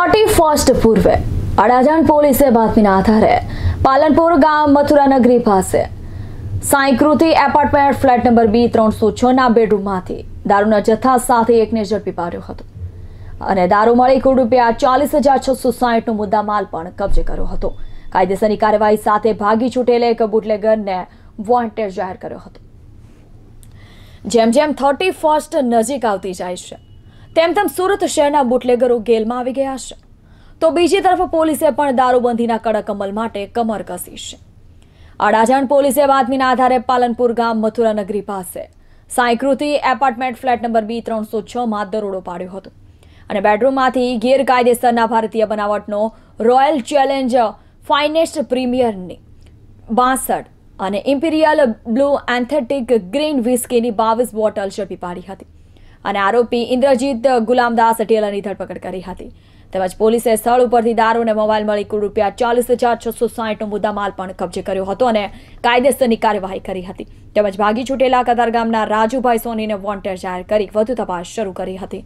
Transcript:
thirty first પૂર્વે અડાજણ પોલીસે બાતમીના આધારે પાલનપુર ગામ મથુરાનગરી પાસે Saikruti apartment flat number B ત્રણસો છ બેડરૂમમાંથી દારૂના જથ્થા સાથે એકને ઝડપી પાડ્યો હતો અને દારૂ મળી કુલ રૂપિયા ચાલીસ હજાર છસો સાહીઠનો મુદ્દામાલ પણ કબજે કર્યો હતો કાયદેસરની કાર્યવાહી સાથે ભાગી છૂટેલે એક બુટલેગરને વોન્ટેડ જાહેર કર્યો હતો જેમ જેમ થર્ટી ફર્સ્ટ નજીક આવતી જાય છે તેમ તેમ સુરત શહેરના બુટલેગરો ગેલમાં આવી ગયા છે તો બીજી તરફ પોલીસે પણ દારૂબંધીના કડક અમલ માટે કમર કસી છે અડાજણ પોલીસે બાતમીના આધારે પાલનપુર ગામ મથુરા નગરી પાસે Sankruti apartment flat number B ત્રણસો છમાં દરોડો પાડ્યો હતો અને બેડરૂમમાંથી ગેરકાયદેસરના ભારતીય બનાવટનો રોયલ ચેલેન્જ ફાઇનેસ્ટ પ્રીમિયરની બાસઠ અને ઇમ્પિરિયલ બ્લુ એન્થેટિક ગ્રીન વિસ્કીની બાવીસ બોટલ ઝડપી પાડી હતી અને આરોપી ઇન્દ્રજીત ગુલામદાસ અટેલાની ધરપકડ કરી હતી તેમજ પોલીસે સ્થળ ઉપરથી દારૂ અને મોબાઈલ મળી કુલ રૂપિયા ચાલીસ હજાર છસો સાહીઠનો મુદ્દામાલ પણ કબજે કર્યો હતો અને કાયદેસરની કાર્યવાહી કરી હતી તેમજ ભાગી છૂટેલા કતારગામના રાજુભાઈ સોનીને વોન્ટેડ જાહેર કરી વધુ તપાસ શરૂ કરી હતી